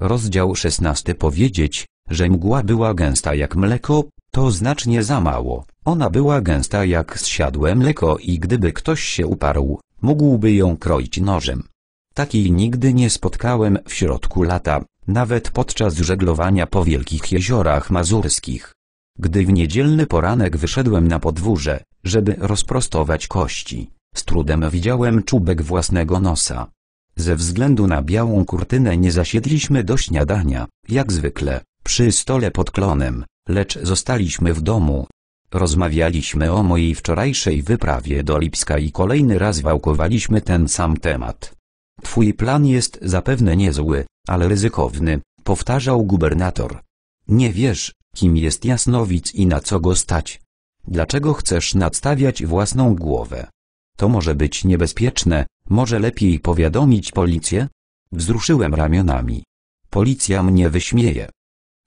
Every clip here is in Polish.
rozdział 16 powiedzieć, że mgła była gęsta jak mleko, to znacznie za mało. Ona była gęsta jak zsiadłe mleko i gdyby ktoś się uparł, mógłby ją kroić nożem. Takiej nigdy nie spotkałem w środku lata, nawet podczas żeglowania po wielkich jeziorach mazurskich. Gdy w niedzielny poranek wyszedłem na podwórze, żeby rozprostować kości, z trudem widziałem czubek własnego nosa. Ze względu na białą kurtynę nie zasiedliśmy do śniadania, jak zwykle, przy stole pod klonem, lecz zostaliśmy w domu. Rozmawialiśmy o mojej wczorajszej wyprawie do Lipska i kolejny raz wałkowaliśmy ten sam temat. Twój plan jest zapewne niezły, ale ryzykowny, powtarzał gubernator. Nie wiesz, kim jest Jasnowic i na co go stać. Dlaczego chcesz nadstawiać własną głowę? To może być niebezpieczne, może lepiej powiadomić policję? Wzruszyłem ramionami. Policja mnie wyśmieje.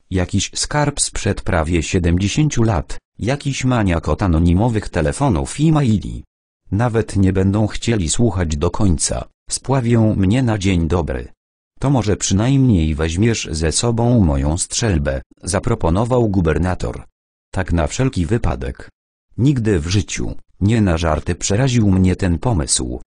Jakiś skarb sprzed prawie 70 lat, jakiś maniak od anonimowych telefonów i maili. Nawet nie będą chcieli słuchać do końca, spławią mnie na dzień dobry. To może przynajmniej weźmiesz ze sobą moją strzelbę, zaproponował gubernator. Tak na wszelki wypadek. Nigdy w życiu. Nie na żarty przeraził mnie ten pomysł.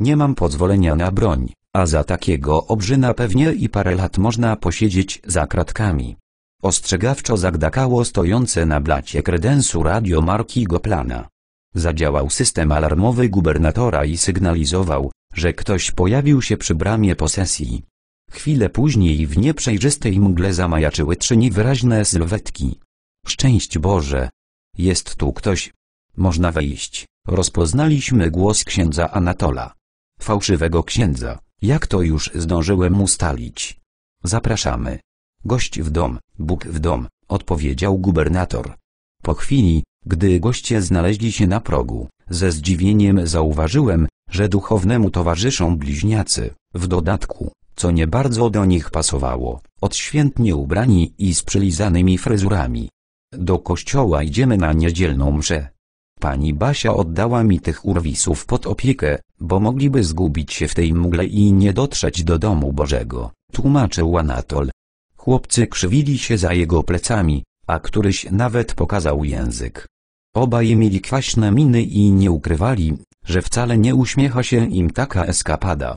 Nie mam pozwolenia na broń, a za takiego obrzyna pewnie i parę lat można posiedzieć za kratkami. Ostrzegawczo zagdakało stojące na blacie kredensu radio marki Goplana. Zadziałał system alarmowy gubernatora i sygnalizował, że ktoś pojawił się przy bramie posesji. Chwilę później w nieprzejrzystej mgle zamajaczyły trzy niewyraźne sylwetki. Szczęść Boże! Jest tu ktoś, można wejść. Rozpoznaliśmy głos księdza Anatola. Fałszywego księdza, jak to już zdążyłem ustalić. Zapraszamy. Gość w dom, Bóg w dom, odpowiedział gubernator. Po chwili, gdy goście znaleźli się na progu, ze zdziwieniem zauważyłem, że duchownemu towarzyszą bliźniacy, w dodatku, co nie bardzo do nich pasowało, odświętnie ubrani i z przylizanymi fryzurami. Do kościoła idziemy na niedzielną mszę. Pani Basia oddała mi tych urwisów pod opiekę, bo mogliby zgubić się w tej mgle i nie dotrzeć do domu Bożego, tłumaczył Anatol. Chłopcy krzywili się za jego plecami, a któryś nawet pokazał język. Obaj mieli kwaśne miny i nie ukrywali, że wcale nie uśmiecha się im taka eskapada.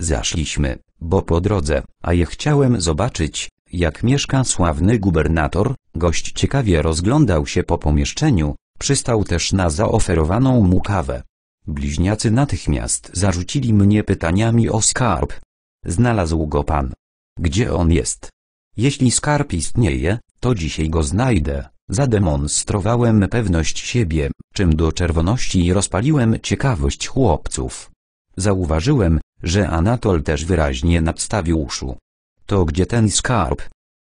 Zaszliśmy, bo po drodze, a ja chciałem zobaczyć, jak mieszka sławny gubernator, gość ciekawie rozglądał się po pomieszczeniu, Przystał też na zaoferowaną mu kawę. Bliźniacy natychmiast zarzucili mnie pytaniami o skarb. Znalazł go pan. Gdzie on jest? Jeśli skarb istnieje, to dzisiaj go znajdę. Zademonstrowałem pewność siebie, czym do czerwoności rozpaliłem ciekawość chłopców. Zauważyłem, że Anatol też wyraźnie nadstawił uszu. To gdzie ten skarb?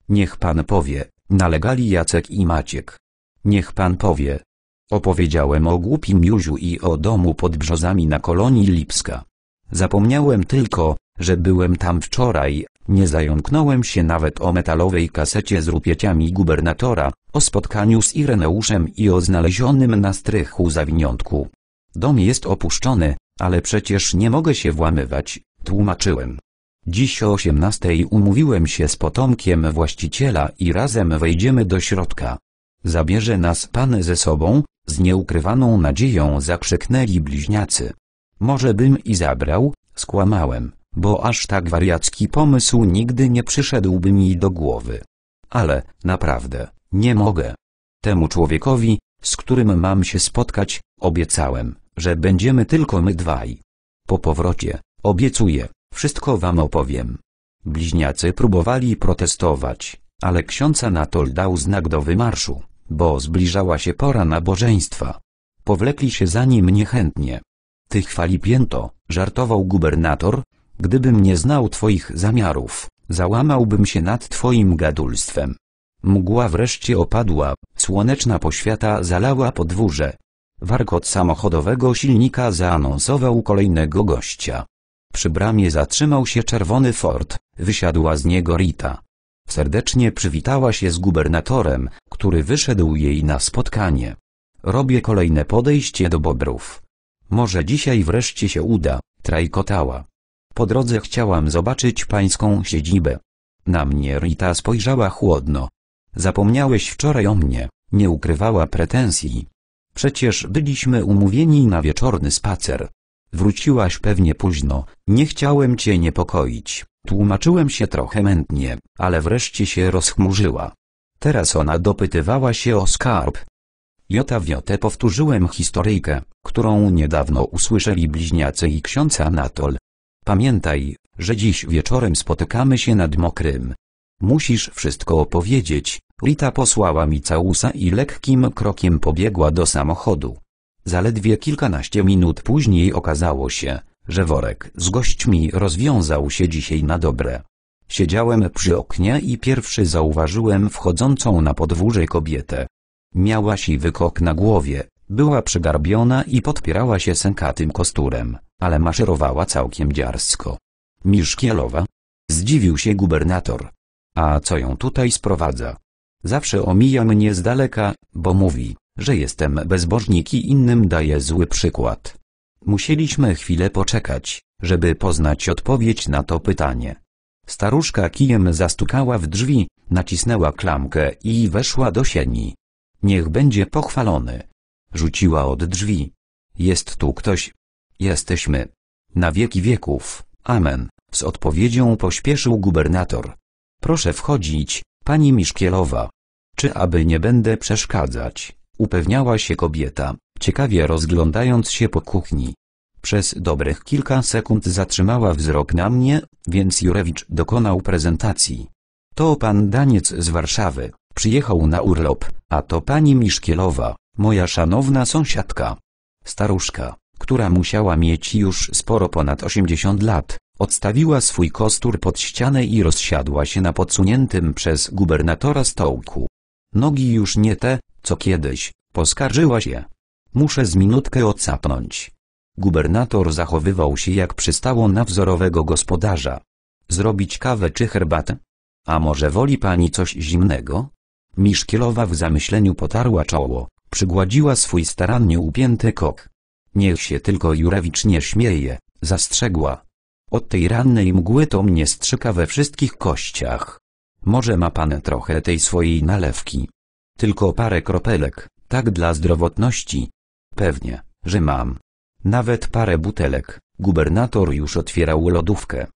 Niech pan powie, nalegali Jacek i Maciek. Niech pan powie, Opowiedziałem o głupim Józiu i o domu pod brzozami na kolonii Lipska. Zapomniałem tylko, że byłem tam wczoraj, nie zająknąłem się nawet o metalowej kasecie z rupieciami gubernatora, o spotkaniu z Ireneuszem i o znalezionym na strychu zawiniątku. Dom jest opuszczony, ale przecież nie mogę się włamywać, tłumaczyłem. Dziś o 18:00 umówiłem się z potomkiem właściciela i razem wejdziemy do środka. Zabierze nas pan ze sobą, z nieukrywaną nadzieją zakrzyknęli bliźniacy. Może bym i zabrał, skłamałem, bo aż tak wariacki pomysł nigdy nie przyszedłby mi do głowy. Ale, naprawdę, nie mogę. Temu człowiekowi, z którym mam się spotkać, obiecałem, że będziemy tylko my dwaj. Po powrocie, obiecuję, wszystko wam opowiem. Bliźniacy próbowali protestować, ale ksiądz Anatol dał znak do wymarszu bo zbliżała się pora nabożeństwa. Powlekli się za nim niechętnie. Ty chwali pięto, żartował gubernator, gdybym nie znał twoich zamiarów, załamałbym się nad twoim gadulstwem. Mgła wreszcie opadła, słoneczna poświata zalała podwórze. Warkot samochodowego silnika zaanonsował kolejnego gościa. Przy bramie zatrzymał się czerwony Ford, wysiadła z niego Rita. Serdecznie przywitała się z gubernatorem, który wyszedł jej na spotkanie. Robię kolejne podejście do bobrów. Może dzisiaj wreszcie się uda, trajkotała. Po drodze chciałam zobaczyć pańską siedzibę. Na mnie Rita spojrzała chłodno. Zapomniałeś wczoraj o mnie, nie ukrywała pretensji. Przecież byliśmy umówieni na wieczorny spacer. Wróciłaś pewnie późno, nie chciałem cię niepokoić. Tłumaczyłem się trochę mętnie, ale wreszcie się rozchmurzyła. Teraz ona dopytywała się o skarb. Jota wiotę powtórzyłem historyjkę, którą niedawno usłyszeli bliźniacy i ksiądz Anatol. Pamiętaj, że dziś wieczorem spotykamy się nad mokrym. Musisz wszystko opowiedzieć. Rita posłała mi całusa i lekkim krokiem pobiegła do samochodu. Zaledwie kilkanaście minut później okazało się, że worek z gośćmi rozwiązał się dzisiaj na dobre. Siedziałem przy oknie i pierwszy zauważyłem wchodzącą na podwórze kobietę. Miała siwy kok na głowie, była przegarbiona i podpierała się sękatym kosturem, ale maszerowała całkiem dziarsko. Miszkielowa? Zdziwił się gubernator. A co ją tutaj sprowadza? Zawsze omija mnie z daleka, bo mówi, że jestem bezbożnik i innym daje zły przykład. Musieliśmy chwilę poczekać, żeby poznać odpowiedź na to pytanie. Staruszka kijem zastukała w drzwi, nacisnęła klamkę i weszła do sieni. Niech będzie pochwalony. Rzuciła od drzwi. Jest tu ktoś. Jesteśmy. Na wieki wieków. Amen. Z odpowiedzią pośpieszył gubernator. Proszę wchodzić, pani Miszkielowa. Czy aby nie będę przeszkadzać? Upewniała się kobieta, ciekawie rozglądając się po kuchni. Przez dobrych kilka sekund zatrzymała wzrok na mnie, więc Jurewicz dokonał prezentacji. To pan Daniec z Warszawy, przyjechał na urlop, a to pani Miszkielowa, moja szanowna sąsiadka. Staruszka, która musiała mieć już sporo ponad 80 lat, odstawiła swój kostur pod ścianę i rozsiadła się na podsuniętym przez gubernatora stołku. Nogi już nie te, co kiedyś, poskarżyła się. Muszę z minutkę odsapnąć. Gubernator zachowywał się jak przystało na wzorowego gospodarza. Zrobić kawę czy herbatę? A może woli pani coś zimnego? Miszkielowa w zamyśleniu potarła czoło, przygładziła swój starannie upięty kok. Niech się tylko Jurewicz nie śmieje, zastrzegła. Od tej rannej mgły to mnie strzyka we wszystkich kościach. Może ma pan trochę tej swojej nalewki. Tylko parę kropelek, tak dla zdrowotności, Pewnie, że mam. Nawet parę butelek. Gubernator już otwierał lodówkę.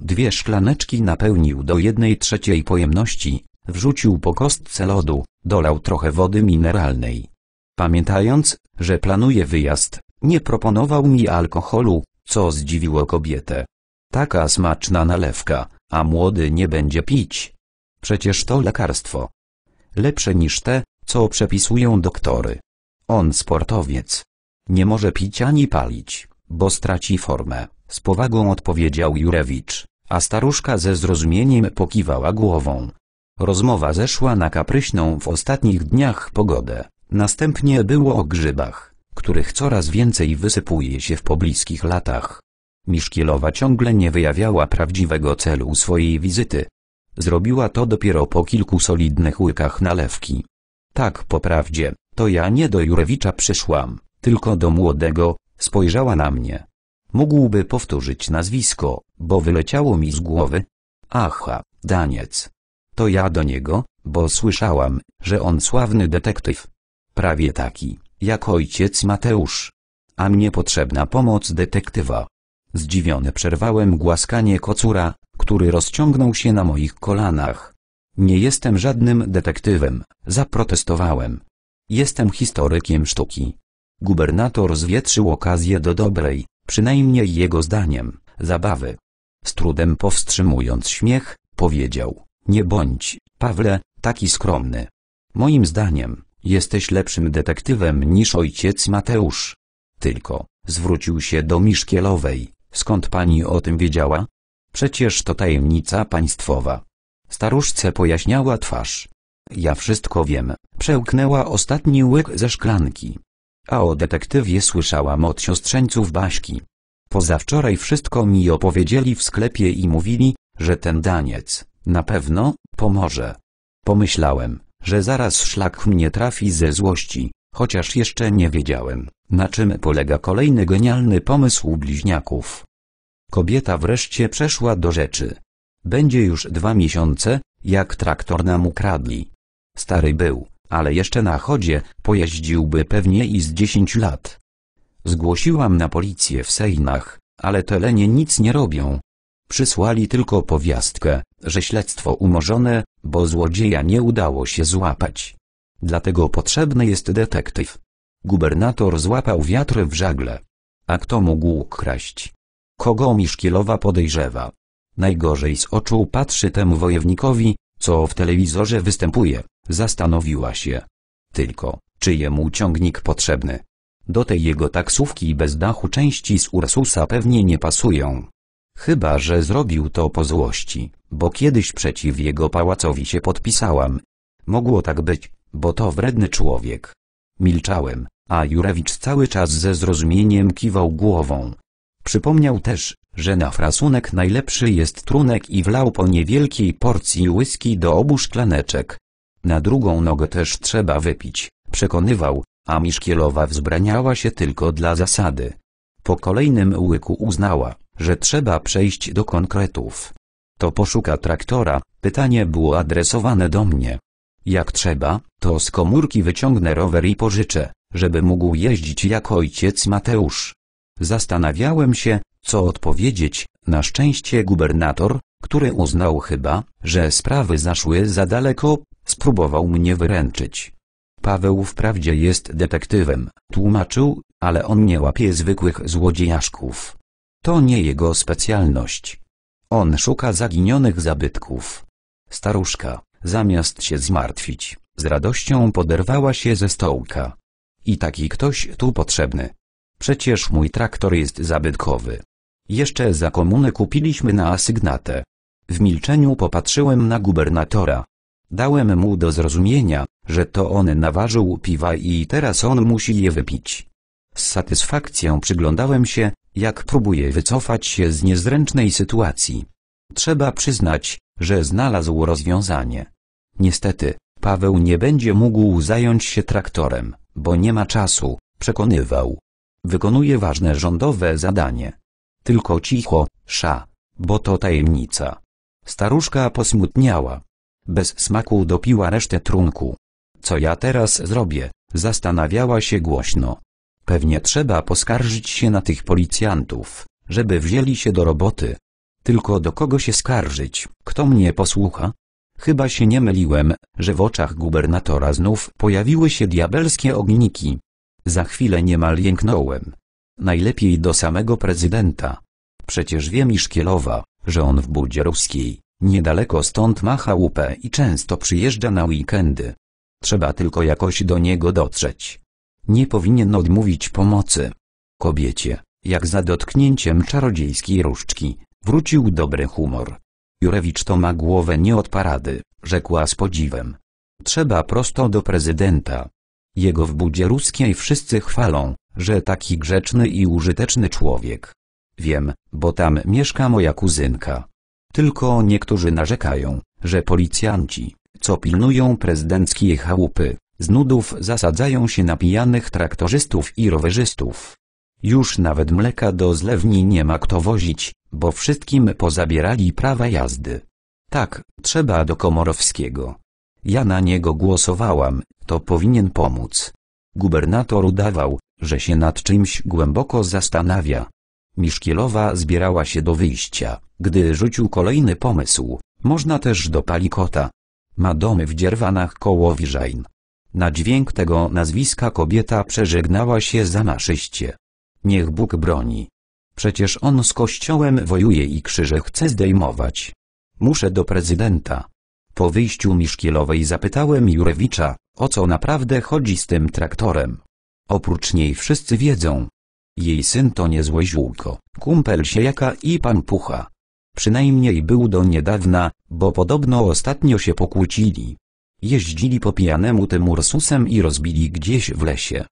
Dwie szklaneczki napełnił do jednej trzeciej pojemności, wrzucił po kostce lodu, dolał trochę wody mineralnej. Pamiętając, że planuje wyjazd, nie proponował mi alkoholu, co zdziwiło kobietę. Taka smaczna nalewka, a młody nie będzie pić. Przecież to lekarstwo. Lepsze niż te, co przepisują doktory. On sportowiec. Nie może pić ani palić, bo straci formę, z powagą odpowiedział Jurewicz, a staruszka ze zrozumieniem pokiwała głową. Rozmowa zeszła na kapryśną w ostatnich dniach pogodę, następnie było o grzybach, których coraz więcej wysypuje się w pobliskich latach. Miszkielowa ciągle nie wyjawiała prawdziwego celu swojej wizyty. Zrobiła to dopiero po kilku solidnych łykach nalewki. Tak po prawdzie, to ja nie do Jurewicza przyszłam, tylko do młodego, spojrzała na mnie. Mógłby powtórzyć nazwisko, bo wyleciało mi z głowy. Aha, Daniec. To ja do niego, bo słyszałam, że on sławny detektyw. Prawie taki, jak ojciec Mateusz. A mnie potrzebna pomoc detektywa. Zdziwiony przerwałem głaskanie kocura, który rozciągnął się na moich kolanach. Nie jestem żadnym detektywem, zaprotestowałem. Jestem historykiem sztuki. Gubernator zwietrzył okazję do dobrej, przynajmniej jego zdaniem, zabawy. Z trudem powstrzymując śmiech, powiedział, nie bądź, Pawle, taki skromny. Moim zdaniem, jesteś lepszym detektywem niż ojciec Mateusz. Tylko, zwrócił się do Miszkielowej, skąd pani o tym wiedziała? Przecież to tajemnica państwowa. Staruszce pojaśniała twarz. Ja wszystko wiem, przełknęła ostatni łyk ze szklanki. A o detektywie słyszałam od siostrzeńców Baśki. Pozawczoraj wszystko mi opowiedzieli w sklepie i mówili, że ten daniec, na pewno, pomoże. Pomyślałem, że zaraz szlak mnie trafi ze złości, chociaż jeszcze nie wiedziałem, na czym polega kolejny genialny pomysł bliźniaków. Kobieta wreszcie przeszła do rzeczy. Będzie już dwa miesiące, jak traktor nam ukradli. Stary był, ale jeszcze na chodzie, pojeździłby pewnie i z dziesięciu lat. Zgłosiłam na policję w Sejnach, ale telenie nic nie robią. Przysłali tylko powiastkę, że śledztwo umorzone, bo złodzieja nie udało się złapać. Dlatego potrzebny jest detektyw. Gubernator złapał wiatr w żagle. A kto mógł kraść? Kogo Miszkielowa podejrzewa? Najgorzej z oczu patrzy temu wojewnikowi, co w telewizorze występuje, zastanowiła się. Tylko, czy jemu ciągnik potrzebny? Do tej jego taksówki bez dachu części z Ursusa pewnie nie pasują. Chyba, że zrobił to po złości, bo kiedyś przeciw jego pałacowi się podpisałam. Mogło tak być, bo to wredny człowiek. Milczałem, a Jurewicz cały czas ze zrozumieniem kiwał głową. Przypomniał też, że na frasunek najlepszy jest trunek i wlał po niewielkiej porcji whisky do obu szklaneczek. Na drugą nogę też trzeba wypić, przekonywał, a Miszkielowa wzbraniała się tylko dla zasady. Po kolejnym łyku uznała, że trzeba przejść do konkretów. To poszuka traktora, pytanie było adresowane do mnie. Jak trzeba, to z komórki wyciągnę rower i pożyczę, żeby mógł jeździć jak ojciec Mateusz. Zastanawiałem się, co odpowiedzieć, na szczęście gubernator, który uznał chyba, że sprawy zaszły za daleko, spróbował mnie wyręczyć. Paweł wprawdzie jest detektywem, tłumaczył, ale on nie łapie zwykłych złodziejaszków. To nie jego specjalność. On szuka zaginionych zabytków. Staruszka, zamiast się zmartwić, z radością poderwała się ze stołka. I taki ktoś tu potrzebny. Przecież mój traktor jest zabytkowy. Jeszcze za komunę kupiliśmy na asygnatę. W milczeniu popatrzyłem na gubernatora. Dałem mu do zrozumienia, że to on naważył piwa i teraz on musi je wypić. Z satysfakcją przyglądałem się, jak próbuje wycofać się z niezręcznej sytuacji. Trzeba przyznać, że znalazł rozwiązanie. Niestety, Paweł nie będzie mógł zająć się traktorem, bo nie ma czasu, przekonywał. Wykonuje ważne rządowe zadanie. Tylko cicho, sza, bo to tajemnica. Staruszka posmutniała. Bez smaku dopiła resztę trunku. Co ja teraz zrobię? Zastanawiała się głośno. Pewnie trzeba poskarżyć się na tych policjantów, żeby wzięli się do roboty. Tylko do kogo się skarżyć? Kto mnie posłucha? Chyba się nie myliłem, że w oczach gubernatora znów pojawiły się diabelskie ogniki. Za chwilę niemal jęknąłem. Najlepiej do samego prezydenta. Przecież wie Miszkielowa, że on w Budzie Ruskiej, niedaleko stąd ma chałupę i często przyjeżdża na weekendy. Trzeba tylko jakoś do niego dotrzeć. Nie powinien odmówić pomocy. Kobiecie, jak za dotknięciem czarodziejskiej różdżki, wrócił dobry humor. Jurewicz to ma głowę nie od parady, rzekła z podziwem. Trzeba prosto do prezydenta. Jego w budzie ruskiej wszyscy chwalą, że taki grzeczny i użyteczny człowiek. Wiem, bo tam mieszka moja kuzynka. Tylko niektórzy narzekają, że policjanci, co pilnują prezydenckiej chałupy, z nudów zasadzają się na pijanych traktorzystów i rowerzystów. Już nawet mleka do zlewni nie ma kto wozić, bo wszystkim pozabierali prawa jazdy. Tak, trzeba do Komorowskiego. Ja na niego głosowałam, to powinien pomóc. Gubernator udawał, że się nad czymś głęboko zastanawia. Miszkielowa zbierała się do wyjścia, gdy rzucił kolejny pomysł. Można też do palikota. Ma domy w dzierwanach koło Wiżajn. Na dźwięk tego nazwiska kobieta przeżegnała się za naszyście. Niech Bóg broni. Przecież on z kościołem wojuje i krzyże chce zdejmować. Muszę do prezydenta. Po wyjściu Miszkielowej zapytałem Jurewicza, o co naprawdę chodzi z tym traktorem. Oprócz niej wszyscy wiedzą. Jej syn to niezłe ziółko, kumpel siejaka i pan Pucha. Przynajmniej był do niedawna, bo podobno ostatnio się pokłócili. Jeździli po pijanemu tym Ursusem i rozbili gdzieś w lesie.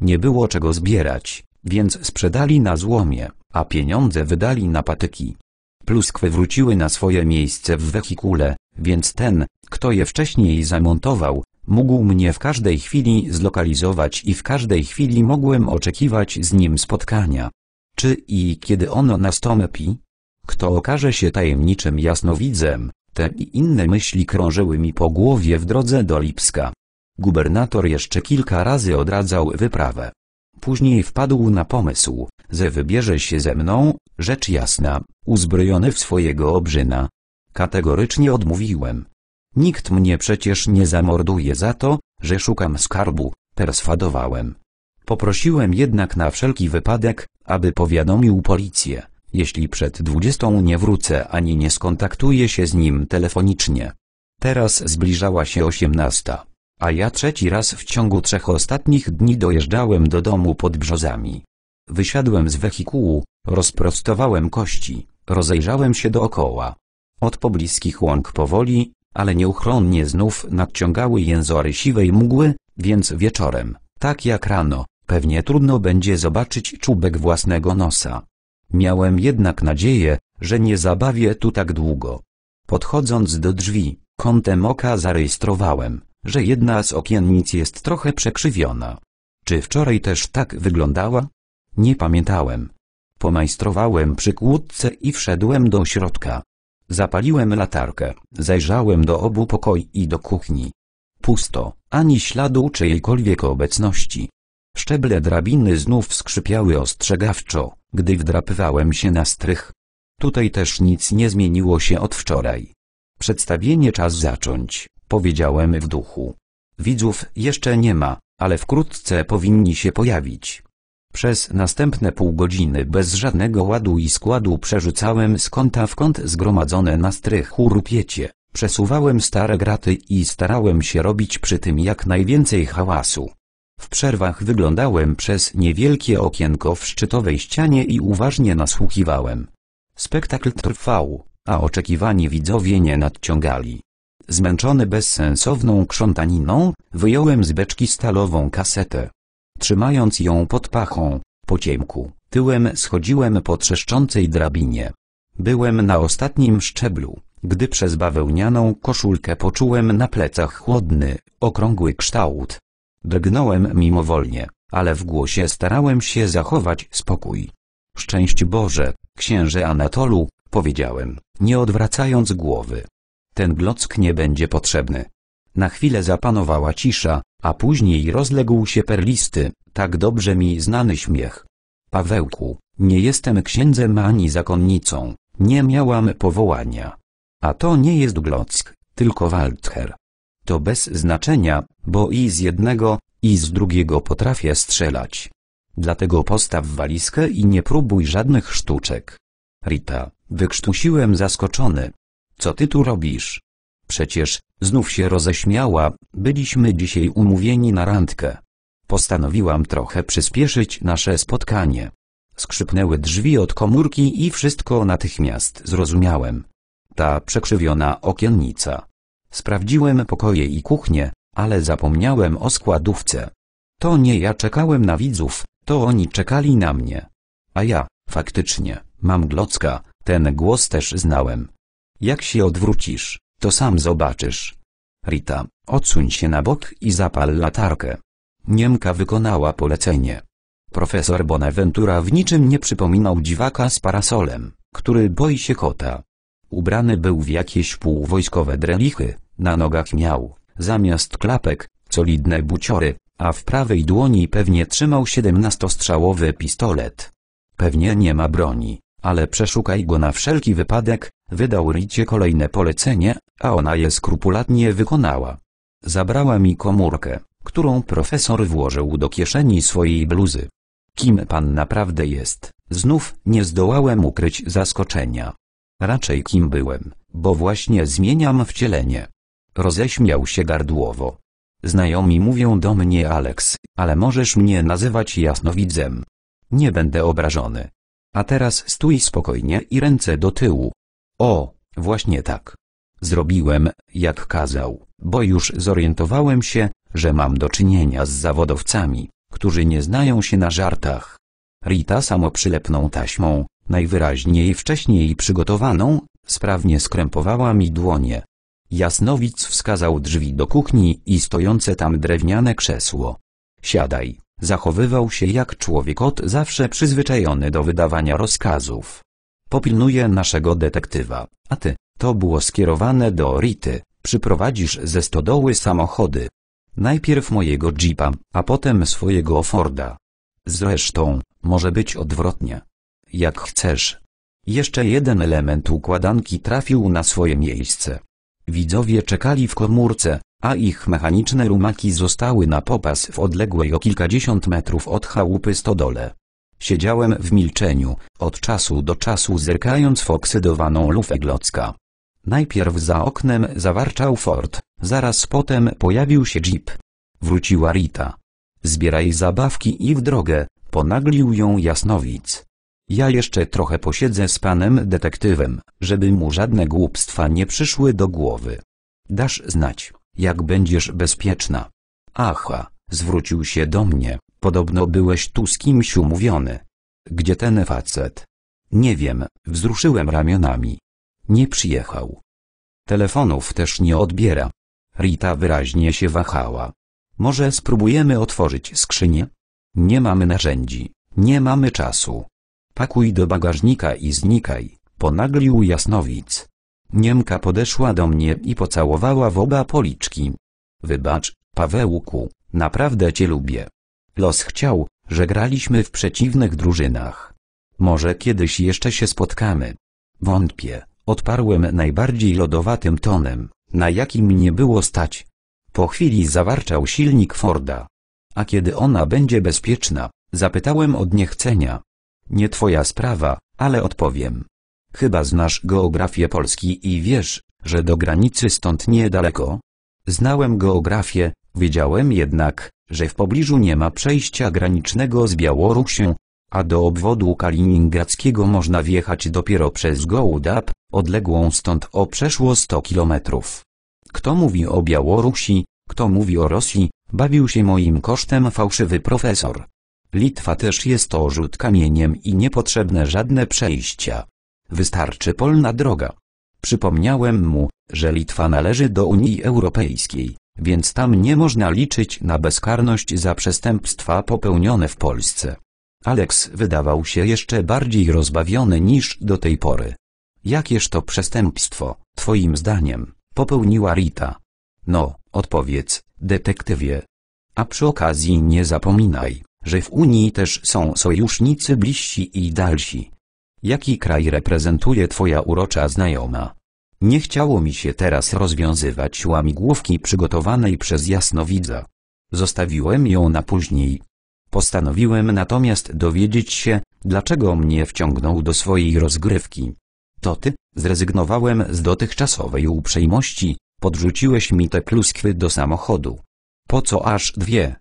Nie było czego zbierać, więc sprzedali na złomie, a pieniądze wydali na patyki. Pluskwy wróciły na swoje miejsce w wehikule, więc ten, kto je wcześniej zamontował, mógł mnie w każdej chwili zlokalizować i w każdej chwili mogłem oczekiwać z nim spotkania. Czy i kiedy ono nastąpi? Kto okaże się tajemniczym jasnowidzem? Te i inne myśli krążyły mi po głowie w drodze do Lipska. Gubernator jeszcze kilka razy odradzał wyprawę. Później wpadł na pomysł, że wybierze się ze mną, rzecz jasna, uzbrojony w swojego obrzyna, Kategorycznie odmówiłem. Nikt mnie przecież nie zamorduje za to, że szukam skarbu, perswadowałem. Poprosiłem jednak na wszelki wypadek, aby powiadomił policję, jeśli przed dwudziestą nie wrócę ani nie skontaktuję się z nim telefonicznie. Teraz zbliżała się osiemnasta, a ja trzeci raz w ciągu trzech ostatnich dni dojeżdżałem do domu pod brzozami. Wysiadłem z wehikułu, rozprostowałem kości, rozejrzałem się dookoła. Od pobliskich łąk powoli, ale nieuchronnie znów nadciągały jęzory siwej mgły, więc wieczorem, tak jak rano, pewnie trudno będzie zobaczyć czubek własnego nosa. Miałem jednak nadzieję, że nie zabawię tu tak długo. Podchodząc do drzwi, kątem oka zarejestrowałem, że jedna z okiennic jest trochę przekrzywiona. Czy wczoraj też tak wyglądała? Nie pamiętałem. Pomajstrowałem przy kłódce i wszedłem do środka. Zapaliłem latarkę, zajrzałem do obu pokoi i do kuchni. Pusto, ani śladu czyjejkolwiek obecności. Szczeble drabiny znów skrzypiały ostrzegawczo, gdy wdrapywałem się na strych. Tutaj też nic nie zmieniło się od wczoraj. Przedstawienie czas zacząć, powiedziałem w duchu. Widzów jeszcze nie ma, ale wkrótce powinni się pojawić. Przez następne pół godziny bez żadnego ładu i składu przerzucałem z kąta w kąt zgromadzone na strychu rupiecie, przesuwałem stare graty i starałem się robić przy tym jak najwięcej hałasu. W przerwach wyglądałem przez niewielkie okienko w szczytowej ścianie i uważnie nasłuchiwałem. Spektakl trwał, a oczekiwani widzowie nie nadciągali. Zmęczony bezsensowną krzątaniną, wyjąłem z beczki stalową kasetę trzymając ją pod pachą, po ciemku, tyłem schodziłem po trzeszczącej drabinie. Byłem na ostatnim szczeblu, gdy przez bawełnianą koszulkę poczułem na plecach chłodny, okrągły kształt. Drgnąłem mimowolnie, ale w głosie starałem się zachować spokój. Szczęść Boże, księże Anatolu, powiedziałem, nie odwracając głowy. Ten glock nie będzie potrzebny. Na chwilę zapanowała cisza, a później rozległ się perlisty, tak dobrze mi znany śmiech. Pawełku, nie jestem księdzem ani zakonnicą, nie miałam powołania. A to nie jest Glock, tylko Waldher. To bez znaczenia, bo i z jednego, i z drugiego potrafię strzelać. Dlatego postaw walizkę i nie próbuj żadnych sztuczek. Rita, wykrztusiłem zaskoczony. Co ty tu robisz? Przecież, znów się roześmiała, byliśmy dzisiaj umówieni na randkę. Postanowiłam trochę przyspieszyć nasze spotkanie. Skrzypnęły drzwi od komórki i wszystko natychmiast zrozumiałem. Ta przekrzywiona okiennica. Sprawdziłem pokoje i kuchnię, ale zapomniałem o składówce. To nie ja czekałem na widzów, to oni czekali na mnie. A ja, faktycznie, mam glocka, ten głos też znałem. Jak się odwrócisz, to sam zobaczysz. Rita, odsuń się na bok i zapal latarkę. Niemka wykonała polecenie. Profesor Bonaventura w niczym nie przypominał dziwaka z parasolem, który boi się kota. Ubrany był w jakieś półwojskowe drelichy, na nogach miał, zamiast klapek, solidne buciory, a w prawej dłoni pewnie trzymał siedemnastostrzałowy pistolet. Pewnie nie ma broni, ale przeszukaj go na wszelki wypadek, Wydał Ricie kolejne polecenie, a ona je skrupulatnie wykonała. Zabrała mi komórkę, którą profesor włożył do kieszeni swojej bluzy. Kim pan naprawdę jest? Znów nie zdołałem ukryć zaskoczenia. Raczej kim byłem, bo właśnie zmieniam wcielenie. Roześmiał się gardłowo. Znajomi mówią do mnie Alex, ale możesz mnie nazywać jasnowidzem. Nie będę obrażony. A teraz stój spokojnie i ręce do tyłu. O, właśnie tak. Zrobiłem, jak kazał, bo już zorientowałem się, że mam do czynienia z zawodowcami, którzy nie znają się na żartach. Rita samoprzylepną taśmą, najwyraźniej wcześniej przygotowaną, sprawnie skrępowała mi dłonie. Jasnowic wskazał drzwi do kuchni i stojące tam drewniane krzesło. Siadaj. Zachowywał się jak człowiek od zawsze przyzwyczajony do wydawania rozkazów. Popilnuję naszego detektywa, a ty, to było skierowane do Rity, przyprowadzisz ze stodoły samochody. Najpierw mojego jeepa, a potem swojego Forda. Zresztą, może być odwrotnie. Jak chcesz. Jeszcze jeden element układanki trafił na swoje miejsce. Widzowie czekali w komórce, a ich mechaniczne rumaki zostały na popas w odległej o kilkadziesiąt metrów od chałupy stodole. Siedziałem w milczeniu, od czasu do czasu zerkając w oksydowaną lufę Glocka. Najpierw za oknem zawarczał Ford, zaraz potem pojawił się Jeep. Wróciła Rita. Zbieraj zabawki i w drogę, ponaglił ją Jasnowic. Ja jeszcze trochę posiedzę z panem detektywem, żeby mu żadne głupstwa nie przyszły do głowy. Dasz znać, jak będziesz bezpieczna. Aha, Zwrócił się do mnie, podobno byłeś tu z kimś umówiony. Gdzie ten facet? Nie wiem, wzruszyłem ramionami. Nie przyjechał. Telefonów też nie odbiera. Rita wyraźnie się wahała. Może spróbujemy otworzyć skrzynię? Nie mamy narzędzi, nie mamy czasu. Pakuj do bagażnika i znikaj, ponaglił Jasnowic. Niemka podeszła do mnie i pocałowała w oba policzki. Wybacz, Pawełku, Naprawdę cię lubię. Los chciał, że graliśmy w przeciwnych drużynach. Może kiedyś jeszcze się spotkamy. Wątpię, odparłem najbardziej lodowatym tonem, na jaki mnie było stać. Po chwili zawarczał silnik Forda. A kiedy ona będzie bezpieczna? Zapytałem od niechcenia. Nie twoja sprawa, ale odpowiem. Chyba znasz geografię Polski i wiesz, że do granicy stąd niedaleko? Znałem geografię, Wiedziałem jednak, że w pobliżu nie ma przejścia granicznego z Białorusią, a do obwodu kaliningradzkiego można wjechać dopiero przez Gołdap, odległą stąd o przeszło 100 kilometrów. Kto mówi o Białorusi, kto mówi o Rosji, bawił się moim kosztem fałszywy profesor. Litwa też jest rzut kamieniem i niepotrzebne żadne przejścia. Wystarczy polna droga. Przypomniałem mu, że Litwa należy do Unii Europejskiej. Więc tam nie można liczyć na bezkarność za przestępstwa popełnione w Polsce. Alex wydawał się jeszcze bardziej rozbawiony niż do tej pory. Jakież to przestępstwo, twoim zdaniem, popełniła Rita? No, odpowiedz, detektywie. A przy okazji nie zapominaj, że w Unii też są sojusznicy bliżsi i dalsi. Jaki kraj reprezentuje twoja urocza znajoma? Nie chciało mi się teraz rozwiązywać łamigłówki przygotowanej przez jasnowidza. Zostawiłem ją na później. Postanowiłem natomiast dowiedzieć się, dlaczego mnie wciągnął do swojej rozgrywki. To ty, zrezygnowałem z dotychczasowej uprzejmości, podrzuciłeś mi te pluskwy do samochodu. Po co aż dwie?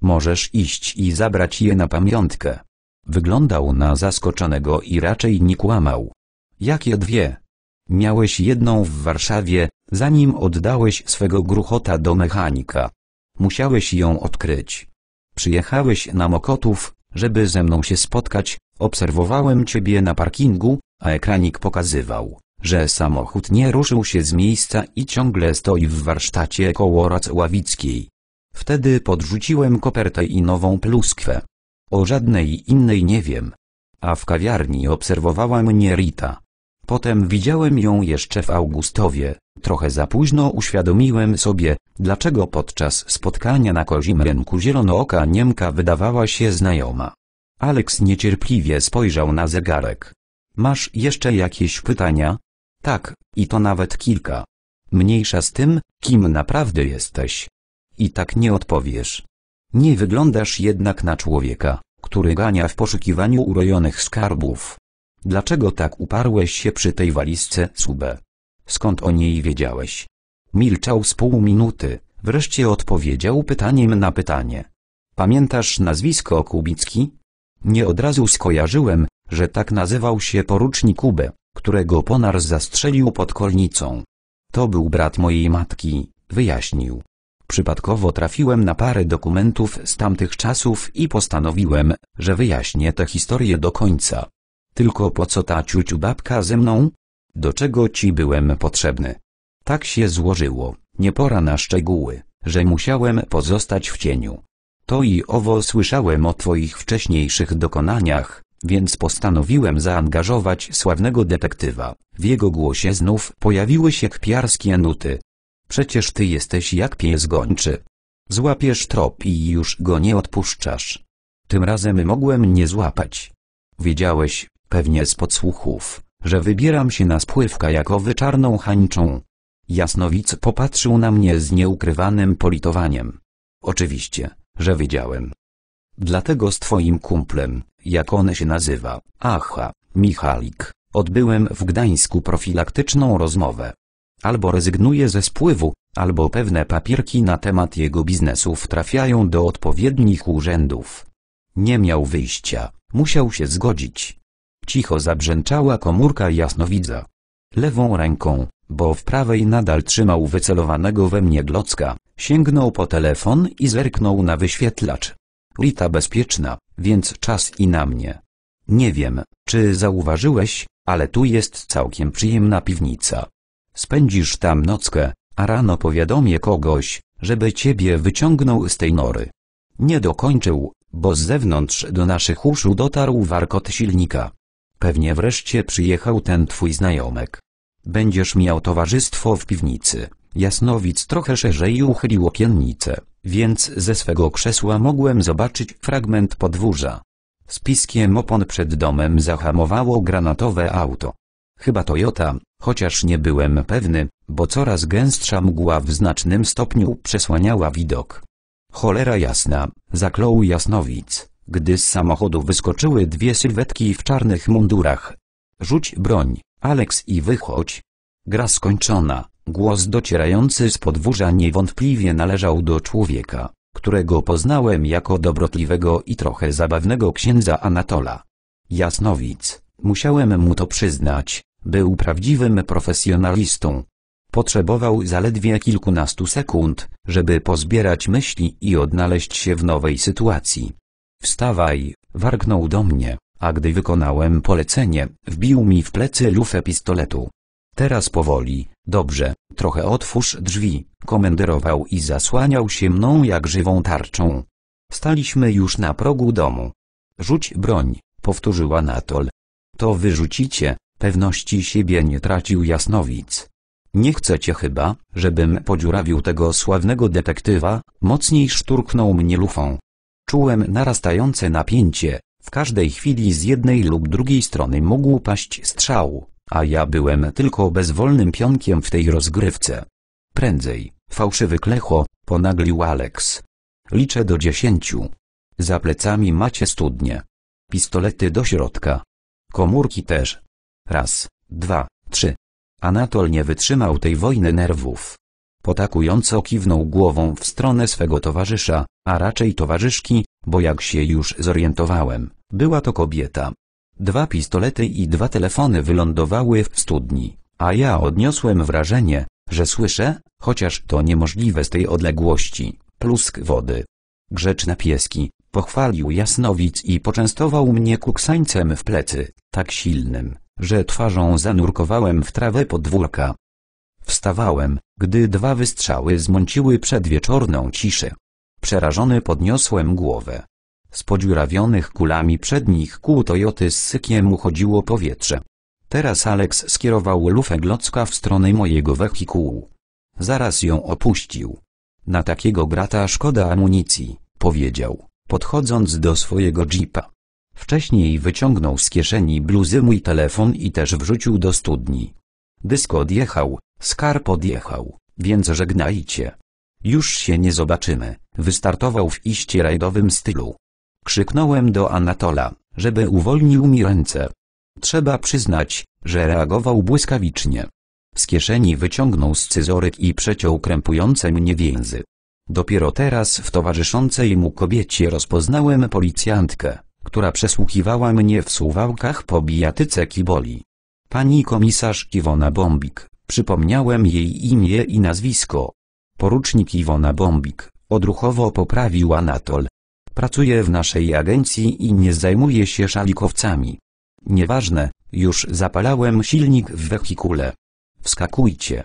Możesz iść i zabrać je na pamiątkę. Wyglądał na zaskoczonego i raczej nie kłamał. Jakie dwie? Miałeś jedną w Warszawie, zanim oddałeś swego gruchota do mechanika. Musiałeś ją odkryć. Przyjechałeś na Mokotów, żeby ze mną się spotkać, obserwowałem ciebie na parkingu, a ekranik pokazywał, że samochód nie ruszył się z miejsca i ciągle stoi w warsztacie koło Racławickiej. Wtedy podrzuciłem kopertę i nową pluskwę. O żadnej innej nie wiem. A w kawiarni obserwowała mnie Rita. Potem widziałem ją jeszcze w Augustowie, trochę za późno uświadomiłem sobie, dlaczego podczas spotkania na kozim rynku zielonooka Niemka wydawała się znajoma. Aleks niecierpliwie spojrzał na zegarek. Masz jeszcze jakieś pytania? Tak, i to nawet kilka. Mniejsza z tym, kim naprawdę jesteś. I tak nie odpowiesz. Nie wyglądasz jednak na człowieka, który gania w poszukiwaniu urojonych skarbów. Dlaczego tak uparłeś się przy tej walizce, Sube? Skąd o niej wiedziałeś? Milczał z pół minuty, wreszcie odpowiedział pytaniem na pytanie. Pamiętasz nazwisko Kubicki? Nie od razu skojarzyłem, że tak nazywał się porucznik Kube, którego Ponar zastrzelił pod kolnicą. To był brat mojej matki, wyjaśnił. Przypadkowo trafiłem na parę dokumentów z tamtych czasów i postanowiłem, że wyjaśnię tę historię do końca. Tylko po co ta ciuciu babka ze mną? Do czego ci byłem potrzebny? Tak się złożyło, nie pora na szczegóły, że musiałem pozostać w cieniu. To i owo słyszałem o twoich wcześniejszych dokonaniach, więc postanowiłem zaangażować sławnego detektywa. W jego głosie znów pojawiły się kpiarskie nuty. Przecież ty jesteś jak pies gończy. Złapiesz trop i już go nie odpuszczasz. Tym razem mogłem nie złapać. Wiedziałeś, pewnie z podsłuchów, że wybieram się na spływ kajakowy czarną hańczą. Jasnowic popatrzył na mnie z nieukrywanym politowaniem. Oczywiście, że wiedziałem. Dlatego z twoim kumplem, jak on się nazywa, aha, Michalik, odbyłem w Gdańsku profilaktyczną rozmowę. Albo rezygnuje ze spływu, albo pewne papierki na temat jego biznesów trafiają do odpowiednich urzędów. Nie miał wyjścia, musiał się zgodzić. Cicho zabrzęczała komórka jasnowidza. Lewą ręką, bo w prawej nadal trzymał wycelowanego we mnie Glocka, sięgnął po telefon i zerknął na wyświetlacz. Rita bezpieczna, więc czas i na mnie. Nie wiem, czy zauważyłeś, ale tu jest całkiem przyjemna piwnica. Spędzisz tam nockę, a rano powiadomię kogoś, żeby ciebie wyciągnął z tej nory. Nie dokończył, bo z zewnątrz do naszych uszu dotarł warkot silnika. Pewnie wreszcie przyjechał ten twój znajomek. Będziesz miał towarzystwo w piwnicy. Jasnowic trochę szerzej uchylił okiennice, więc ze swego krzesła mogłem zobaczyć fragment podwórza. Z piskiem opon przed domem zahamowało granatowe auto. Chyba Toyota, chociaż nie byłem pewny, bo coraz gęstsza mgła w znacznym stopniu przesłaniała widok. Cholera jasna, zaklął Jasnowic. Gdy z samochodu wyskoczyły dwie sylwetki w czarnych mundurach. Rzuć broń, Alex i wychodź. Gra skończona. Głos docierający z podwórza niewątpliwie należał do człowieka, którego poznałem jako dobrotliwego i trochę zabawnego księdza Anatola. Jasnowic, musiałem mu to przyznać, był prawdziwym profesjonalistą. Potrzebował zaledwie kilkunastu sekund, żeby pozbierać myśli i odnaleźć się w nowej sytuacji. Wstawaj, warknął do mnie, a gdy wykonałem polecenie, wbił mi w plecy lufę pistoletu. Teraz powoli, dobrze, trochę otwórz drzwi, komenderował i zasłaniał się mną jak żywą tarczą. Staliśmy już na progu domu. Rzuć broń, powtórzyła Natol. To wyrzucicie, pewności siebie nie tracił jasnowic. Nie chcecie chyba, żebym podziurawił tego sławnego detektywa, mocniej szturknął mnie lufą. Czułem narastające napięcie, w każdej chwili z jednej lub drugiej strony mógł paść strzał, a ja byłem tylko bezwolnym pionkiem w tej rozgrywce. Prędzej, fałszywy klecho, ponaglił Alex. Liczę do dziesięciu. Za plecami macie studnie. Pistolety do środka. Komórki też. Raz, dwa, trzy. Anatol nie wytrzymał tej wojny nerwów. Potakująco kiwnął głową w stronę swego towarzysza, a raczej towarzyszki, bo jak się już zorientowałem, była to kobieta. Dwa pistolety i dwa telefony wylądowały w studni, a ja odniosłem wrażenie, że słyszę, chociaż to niemożliwe z tej odległości, plusk wody. Grzeczne pieski, pochwalił Jasnowic i poczęstował mnie kuksańcem w plecy, tak silnym, że twarzą zanurkowałem w trawę podwórka. Wstawałem, gdy dwa wystrzały zmąciły przedwieczorną ciszę. Przerażony podniosłem głowę. Z podziurawionych kulami przednich kół Toyoty z sykiem uchodziło powietrze. Teraz Alex skierował lufę Glocka w stronę mojego wehikułu. Zaraz ją opuścił. Na takiego grata szkoda amunicji, powiedział, podchodząc do swojego jeepa. Wcześniej wyciągnął z kieszeni bluzy mój telefon i też wrzucił do studni. Dysk odjechał, Skarb odjechał, więc żegnajcie. Już się nie zobaczymy, wystartował w iście rajdowym stylu. Krzyknąłem do Anatola, żeby uwolnił mi ręce. Trzeba przyznać, że reagował błyskawicznie. Z kieszeni wyciągnął scyzoryk i przeciął krępujące mnie więzy. Dopiero teraz w towarzyszącej mu kobiecie rozpoznałem policjantkę, która przesłuchiwała mnie w suwałkach po bijatyce kiboli. Pani komisarz Kiwona Bombik, Przypomniałem jej imię i nazwisko. Porucznik Iwona Bombik, odruchowo poprawił Anatol. Pracuje w naszej agencji i nie zajmuje się szalikowcami. Nieważne, już zapalałem silnik w wehikule. Wskakujcie.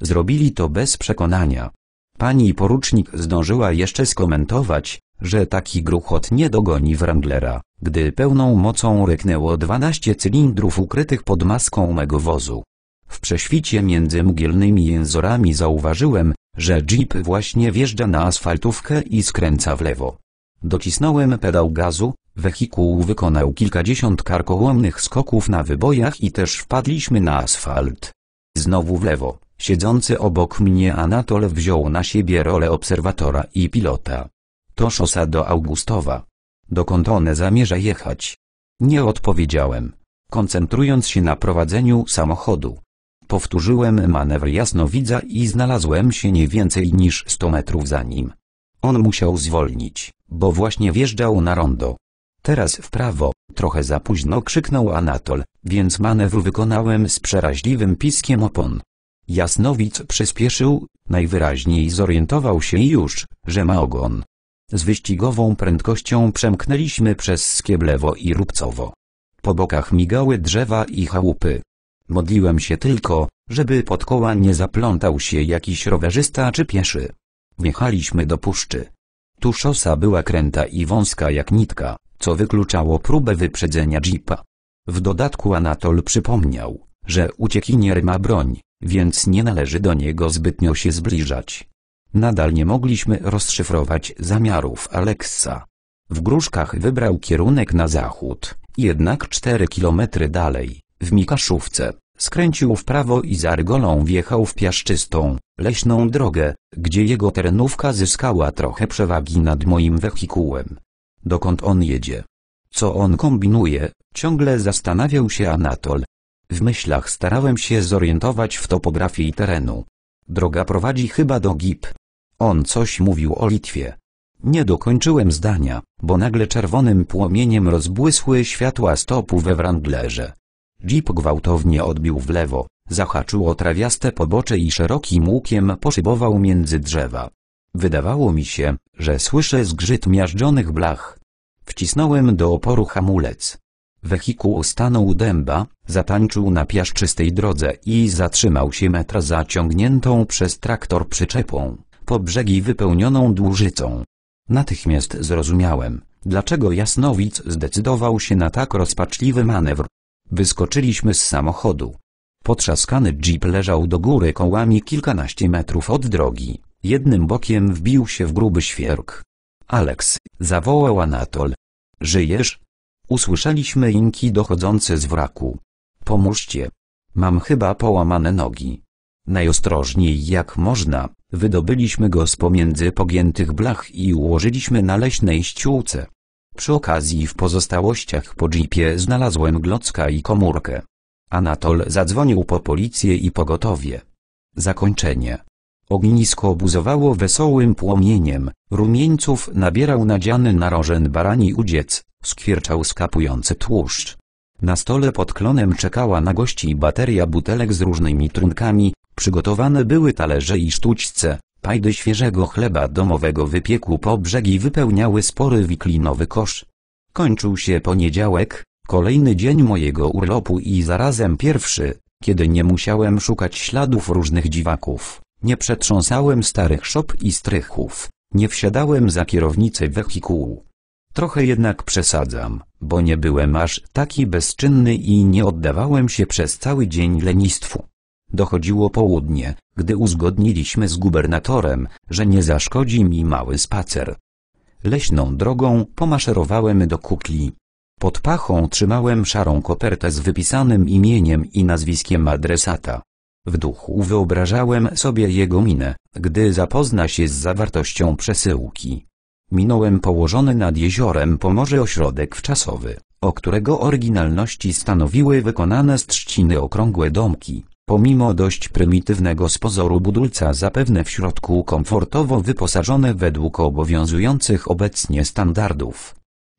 Zrobili to bez przekonania. Pani porucznik zdążyła jeszcze skomentować, że taki gruchot nie dogoni Wranglera, gdy pełną mocą ryknęło 12 cylindrów ukrytych pod maską mego wozu. W prześwicie między mgielnymi jęzorami zauważyłem, że jeep właśnie wjeżdża na asfaltówkę i skręca w lewo. Docisnąłem pedał gazu, wehikuł wykonał kilkadziesiąt karkołomnych skoków na wybojach i też wpadliśmy na asfalt. Znowu w lewo, siedzący obok mnie Anatol wziął na siebie rolę obserwatora i pilota. To szosa do Augustowa. Dokąd one zamierza jechać? Nie odpowiedziałem, koncentrując się na prowadzeniu samochodu. Powtórzyłem manewr jasnowidza i znalazłem się nie więcej niż 100 metrów za nim. On musiał zwolnić, bo właśnie wjeżdżał na rondo. Teraz w prawo, trochę za późno krzyknął Anatol, więc manewr wykonałem z przeraźliwym piskiem opon. Jasnowic przyspieszył, najwyraźniej zorientował się już, że ma ogon. Z wyścigową prędkością przemknęliśmy przez Skieblewo i Rubcowo. Po bokach migały drzewa i chałupy. Modliłem się tylko, żeby pod koła nie zaplątał się jakiś rowerzysta czy pieszy. Wjechaliśmy do puszczy. Tu szosa była kręta i wąska jak nitka, co wykluczało próbę wyprzedzenia jeepa. W dodatku Anatol przypomniał, że uciekinier ma broń, więc nie należy do niego zbytnio się zbliżać. Nadal nie mogliśmy rozszyfrować zamiarów Aleksa. W Gruszkach wybrał kierunek na zachód, jednak cztery kilometry dalej, w Mikaszówce, Skręcił w prawo i za rygolą wjechał w piaszczystą, leśną drogę, gdzie jego terenówka zyskała trochę przewagi nad moim wehikułem. Dokąd on jedzie? Co on kombinuje? Ciągle zastanawiał się Anatol. W myślach starałem się zorientować w topografii terenu. Droga prowadzi chyba do Gip. On coś mówił o Litwie. Nie dokończyłem zdania, bo nagle czerwonym płomieniem rozbłysły światła stopu we Wranglerze. Jeep gwałtownie odbił w lewo, zahaczył o trawiaste pobocze i szerokim łukiem poszybował między drzewa. Wydawało mi się, że słyszę zgrzyt miażdżonych blach. Wcisnąłem do oporu hamulec. Wehikuł stanął dęba, zatańczył na piaszczystej drodze i zatrzymał się metra zaciągniętą przez traktor przyczepą, po brzegi wypełnioną dłużycą. Natychmiast zrozumiałem, dlaczego Jasnowic zdecydował się na tak rozpaczliwy manewr. Wyskoczyliśmy z samochodu. Potrzaskany jeep leżał do góry kołami kilkanaście metrów od drogi. Jednym bokiem wbił się w gruby świerk. Alex, zawołał Anatol. Żyjesz? Usłyszeliśmy inki dochodzące z wraku. Pomóżcie. Mam chyba połamane nogi. Najostrożniej jak można, wydobyliśmy go z pomiędzy pogiętych blach i ułożyliśmy na leśnej ściółce. Przy okazji w pozostałościach po jeepie znalazłem Glocka i komórkę. Anatol zadzwonił po policję i pogotowie. Zakończenie. Ognisko buzowało wesołym płomieniem, rumieńców nabierał nadziany narożen barani udziec, skwierczał skapujący tłuszcz. Na stole pod klonem czekała na gości bateria butelek z różnymi trunkami, przygotowane były talerze i sztućce, Pajdy świeżego chleba domowego wypieku po brzegi wypełniały spory wiklinowy kosz. Kończył się poniedziałek, kolejny dzień mojego urlopu i zarazem pierwszy, kiedy nie musiałem szukać śladów różnych dziwaków, nie przetrząsałem starych szop i strychów, nie wsiadałem za kierownicę wehikułu. Trochę jednak przesadzam, bo nie byłem aż taki bezczynny i nie oddawałem się przez cały dzień lenistwu. Dochodziło południe, gdy uzgodniliśmy z gubernatorem, że nie zaszkodzi mi mały spacer. Leśną drogą pomaszerowałem do kukli. Pod pachą trzymałem szarą kopertę z wypisanym imieniem i nazwiskiem adresata. W duchu wyobrażałem sobie jego minę, gdy zapozna się z zawartością przesyłki. Minąłem położony nad jeziorem Pomorze ośrodek wczasowy, o którego oryginalności stanowiły wykonane z trzciny okrągłe domki. Pomimo dość prymitywnego z pozoru budulca zapewne w środku komfortowo wyposażone według obowiązujących obecnie standardów.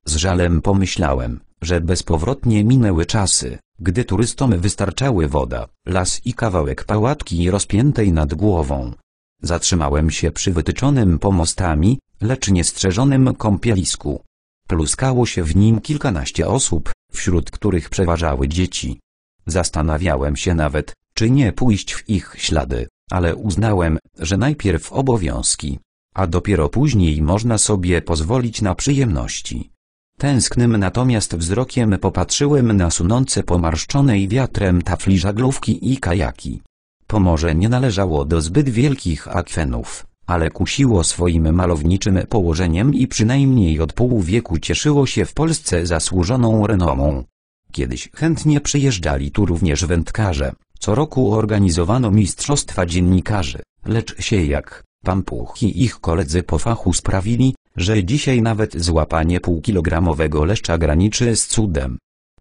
Z żalem pomyślałem, że bezpowrotnie minęły czasy, gdy turystom wystarczały woda, las i kawałek pałatki rozpiętej nad głową. Zatrzymałem się przy wytyczonym pomostami, lecz niestrzeżonym kąpielisku. Pluskało się w nim kilkanaście osób, wśród których przeważały dzieci. Zastanawiałem się nawet, czy nie pójść w ich ślady, ale uznałem, że najpierw obowiązki, a dopiero później można sobie pozwolić na przyjemności. Tęsknym natomiast wzrokiem popatrzyłem na sunące pomarszczonej wiatrem tafli żaglówki i kajaki. Pomorze nie należało do zbyt wielkich akwenów, ale kusiło swoim malowniczym położeniem i przynajmniej od pół wieku cieszyło się w Polsce zasłużoną renomą. Kiedyś chętnie przyjeżdżali tu również wędkarze, co roku organizowano mistrzostwa dziennikarzy, lecz się jak pampuch i ich koledzy po fachu sprawili, że dzisiaj nawet złapanie półkilogramowego leszcza graniczy z cudem.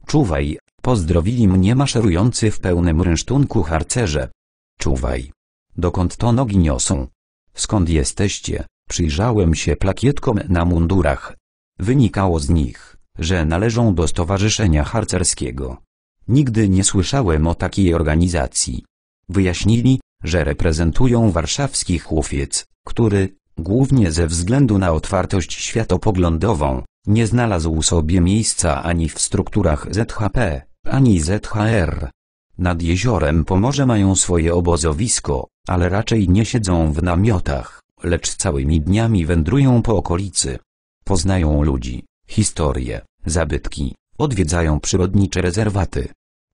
Czuwaj, pozdrowili mnie maszerujący w pełnym rynsztunku harcerze. Czuwaj. Dokąd to nogi niosą? Skąd jesteście? Przyjrzałem się plakietkom na mundurach. Wynikało z nich, że należą do stowarzyszenia harcerskiego. Nigdy nie słyszałem o takiej organizacji. Wyjaśnili, że reprezentują warszawski chłopiec, który, głównie ze względu na otwartość światopoglądową, nie znalazł sobie miejsca ani w strukturach ZHP, ani ZHR. Nad jeziorem Pomorze mają swoje obozowisko, ale raczej nie siedzą w namiotach, lecz całymi dniami wędrują po okolicy. Poznają ludzi, historię, zabytki, odwiedzają przyrodnicze rezerwaty,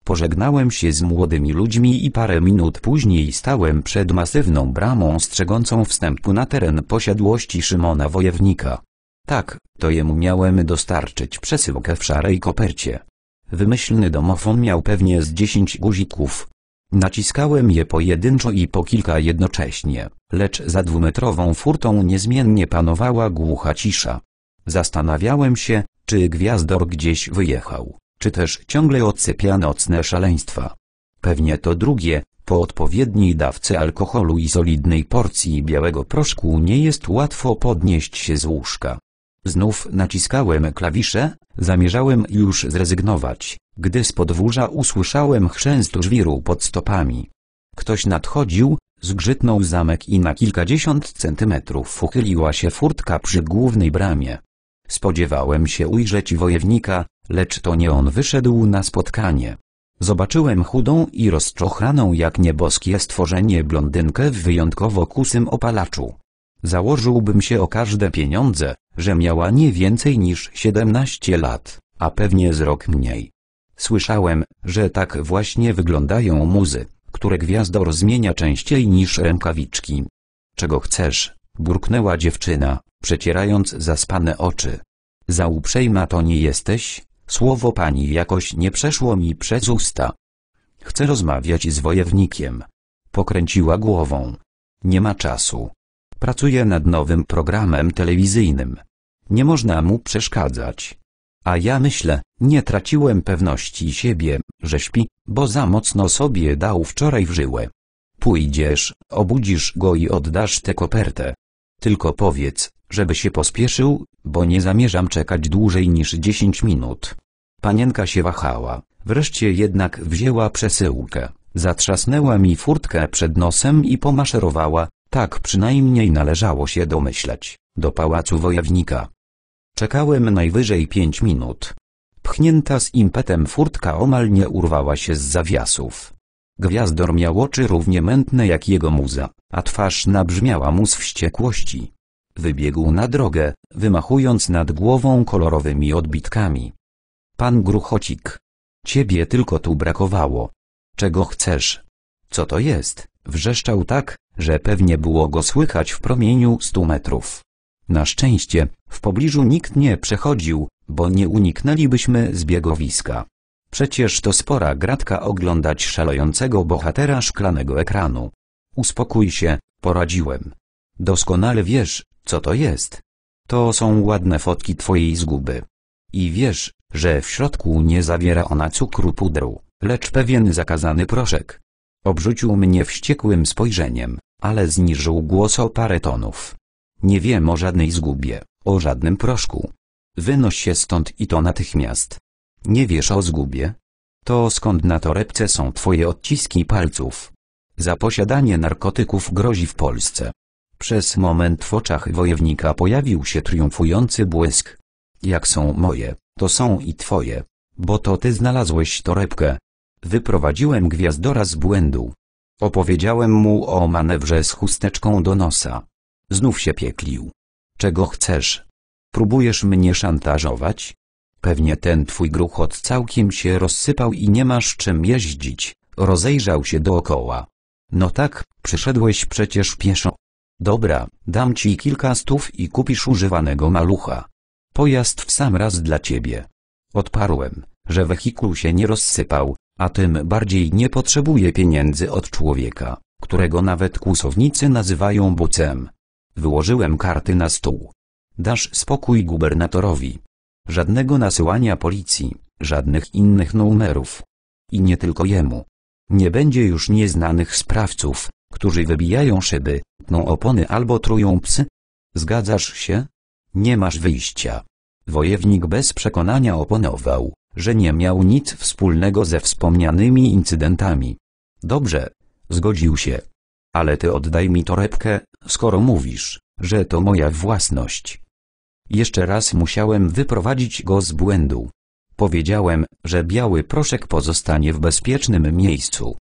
Pożegnałem się z młodymi ludźmi i parę minut później stałem przed masywną bramą strzegącą wstępu na teren posiadłości Szymona Wojewnika. Tak, to jemu miałem dostarczyć przesyłkę w szarej kopercie. Wymyślny domofon miał pewnie z dziesięć guzików. Naciskałem je pojedynczo i po kilka jednocześnie, lecz za dwumetrową furtą niezmiennie panowała głucha cisza. Zastanawiałem się, czy gwiazdor gdzieś wyjechał czy też ciągle odsypia nocne szaleństwa. Pewnie to drugie, po odpowiedniej dawce alkoholu i solidnej porcji białego proszku nie jest łatwo podnieść się z łóżka. Znów naciskałem klawisze, zamierzałem już zrezygnować, gdy z podwórza usłyszałem chrzęst żwiru pod stopami. Ktoś nadchodził, zgrzytnął zamek i na kilkadziesiąt centymetrów uchyliła się furtka przy głównej bramie. Spodziewałem się ujrzeć wojownika, lecz to nie on wyszedł na spotkanie. Zobaczyłem chudą i rozczochraną jak nieboskie stworzenie blondynkę w wyjątkowo kusym opalaczu. Założyłbym się o każde pieniądze, że miała nie więcej niż 17 lat, a pewnie z rok mniej. Słyszałem, że tak właśnie wyglądają muzy, które gwiazdo rozmienia częściej niż rękawiczki. Czego chcesz? burknęła dziewczyna, przecierając zaspane oczy. Za uprzejma to nie jesteś, słowo pani jakoś nie przeszło mi przez usta. Chcę rozmawiać z wojownikiem. Pokręciła głową. Nie ma czasu. Pracuje nad nowym programem telewizyjnym. Nie można mu przeszkadzać. A ja myślę, nie traciłem pewności siebie, że śpi, bo za mocno sobie dał wczoraj w żyłę. Pójdziesz, obudzisz go i oddasz tę kopertę. Tylko powiedz, żeby się pospieszył, bo nie zamierzam czekać dłużej niż 10 minut. Panienka się wahała, wreszcie jednak wzięła przesyłkę, zatrzasnęła mi furtkę przed nosem i pomaszerowała, tak przynajmniej należało się domyśleć, do pałacu wojownika. Czekałem najwyżej pięć minut. Pchnięta z impetem furtka omal nie urwała się z zawiasów. Gwiazdor miał oczy równie mętne jak jego muza, a twarz nabrzmiała mu z wściekłości. Wybiegł na drogę, wymachując nad głową kolorowymi odbitkami. Pan Gruchocik. Ciebie tylko tu brakowało. Czego chcesz? Co to jest? Wrzeszczał tak, że pewnie było go słychać w promieniu stu metrów. Na szczęście, w pobliżu nikt nie przechodził, bo nie uniknęlibyśmy zbiegowiska. Przecież to spora gratka oglądać szalejącego bohatera szklanego ekranu. Uspokój się, poradziłem. Doskonale wiesz, co to jest? To są ładne fotki twojej zguby. I wiesz, że w środku nie zawiera ona cukru pudru, lecz pewien zakazany proszek. Obrzucił mnie wściekłym spojrzeniem, ale zniżył głos o parę tonów. Nie wiem o żadnej zgubie, o żadnym proszku. Wynoś się stąd i to natychmiast. Nie wiesz o zgubie? To skąd na torebce są twoje odciski palców? Za posiadanie narkotyków grozi w Polsce przez moment w oczach wojownika pojawił się triumfujący błysk. Jak są moje, to są i twoje. Bo to ty znalazłeś torebkę. Wyprowadziłem gwiazdora z błędu. Opowiedziałem mu o manewrze z chusteczką do nosa. Znów się pieklił. Czego chcesz? Próbujesz mnie szantażować? Pewnie ten twój gruchot całkiem się rozsypał i nie masz czym jeździć. Rozejrzał się dookoła. No tak, przyszedłeś przecież pieszo. Dobra, dam ci kilka stów i kupisz używanego malucha. Pojazd w sam raz dla ciebie. Odparłem, że wehikuł się nie rozsypał, a tym bardziej nie potrzebuje pieniędzy od człowieka, którego nawet kłusownicy nazywają bucem. Wyłożyłem karty na stół. Dasz spokój gubernatorowi. Żadnego nasyłania policji, żadnych innych numerów. I nie tylko jemu. Nie będzie już nieznanych sprawców, którzy wybijają szyby, tną opony albo trują psy? Zgadzasz się? Nie masz wyjścia. Wojewnik bez przekonania oponował, że nie miał nic wspólnego ze wspomnianymi incydentami. Dobrze, zgodził się. Ale ty oddaj mi torebkę, skoro mówisz, że to moja własność. Jeszcze raz musiałem wyprowadzić go z błędu. Powiedziałem, że biały proszek pozostanie w bezpiecznym miejscu.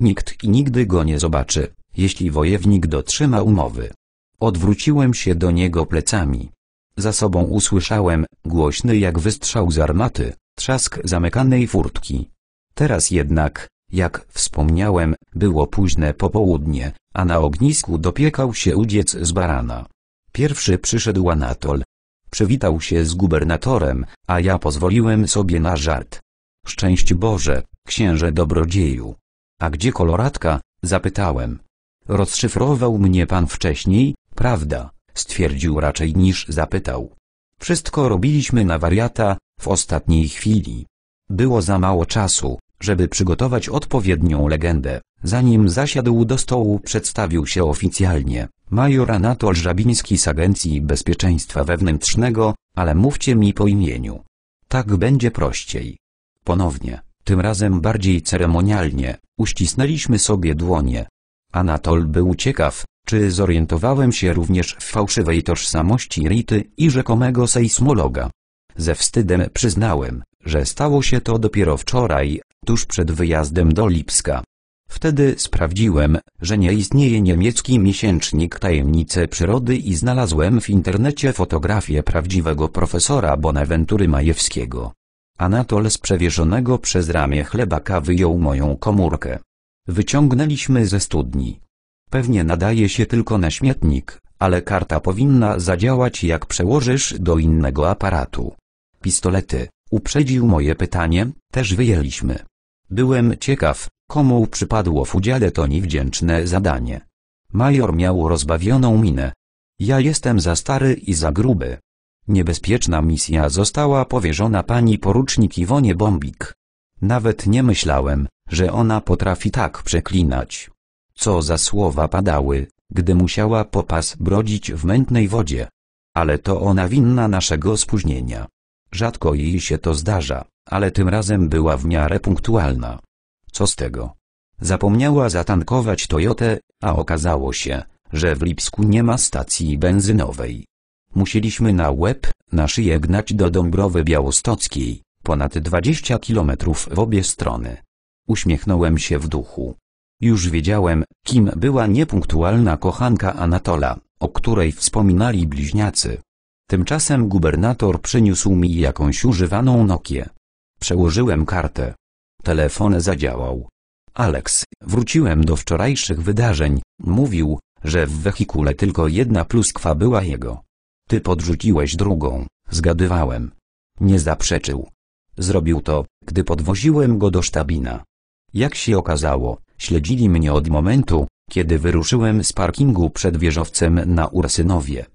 Nikt i nigdy go nie zobaczy, jeśli wojownik dotrzyma umowy. Odwróciłem się do niego plecami. Za sobą usłyszałem, głośny jak wystrzał z armaty, trzask zamykanej furtki. Teraz jednak, jak wspomniałem, było późne popołudnie, a na ognisku dopiekał się udziec z barana. Pierwszy przyszedł Anatol. Przywitał się z gubernatorem, a ja pozwoliłem sobie na żart. Szczęść Boże, księże dobrodzieju, a gdzie koloratka? Zapytałem. Rozszyfrował mnie pan wcześniej, prawda? Stwierdził raczej niż zapytał. Wszystko robiliśmy na wariata, w ostatniej chwili. Było za mało czasu, żeby przygotować odpowiednią legendę. Zanim zasiadł do stołu przedstawił się oficjalnie. Major Anatol Żabiński z Agencji Bezpieczeństwa Wewnętrznego, ale mówcie mi po imieniu. Tak będzie prościej. Ponownie tym razem bardziej ceremonialnie, uścisnęliśmy sobie dłonie. Anatol był ciekaw, czy zorientowałem się również w fałszywej tożsamości Rity i rzekomego sejsmologa. Ze wstydem przyznałem, że stało się to dopiero wczoraj, tuż przed wyjazdem do Lipska. Wtedy sprawdziłem, że nie istnieje niemiecki miesięcznik Tajemnice Przyrody i znalazłem w internecie fotografię prawdziwego profesora Bonaventury Majewskiego. Anatol z przewieżonego przez ramię chlebaka wyjął moją komórkę. Wyciągnęliśmy ze studni. Pewnie nadaje się tylko na śmietnik, ale karta powinna zadziałać jak przełożysz do innego aparatu. Pistolety, uprzedził moje pytanie, też wyjęliśmy. Byłem ciekaw, komu przypadło w udziale to niewdzięczne zadanie. Major miał rozbawioną minę. Ja jestem za stary i za gruby. Niebezpieczna misja została powierzona pani porucznik Iwonie Bombik. Nawet nie myślałem, że ona potrafi tak przeklinać. Co za słowa padały, gdy musiała popas brodzić w mętnej wodzie. Ale to ona winna naszego spóźnienia. Rzadko jej się to zdarza, ale tym razem była w miarę punktualna. Co z tego? Zapomniała zatankować Toyotę, a okazało się, że w Lipsku nie ma stacji benzynowej. Musieliśmy na łeb, na szyję gnać do Dąbrowy Białostockiej, ponad 20 kilometrów w obie strony. Uśmiechnąłem się w duchu. Już wiedziałem, kim była niepunktualna kochanka Anatola, o której wspominali bliźniacy. Tymczasem gubernator przyniósł mi jakąś używaną Nokię. Przełożyłem kartę. Telefon zadziałał. Alex, wróciłem do wczorajszych wydarzeń, mówił, że w wehikule tylko jedna pluskwa była jego. Ty podrzuciłeś drugą, zgadywałem. Nie zaprzeczył. Zrobił to, gdy podwoziłem go do sztabina. Jak się okazało, śledzili mnie od momentu, kiedy wyruszyłem z parkingu przed wieżowcem na Ursynowie.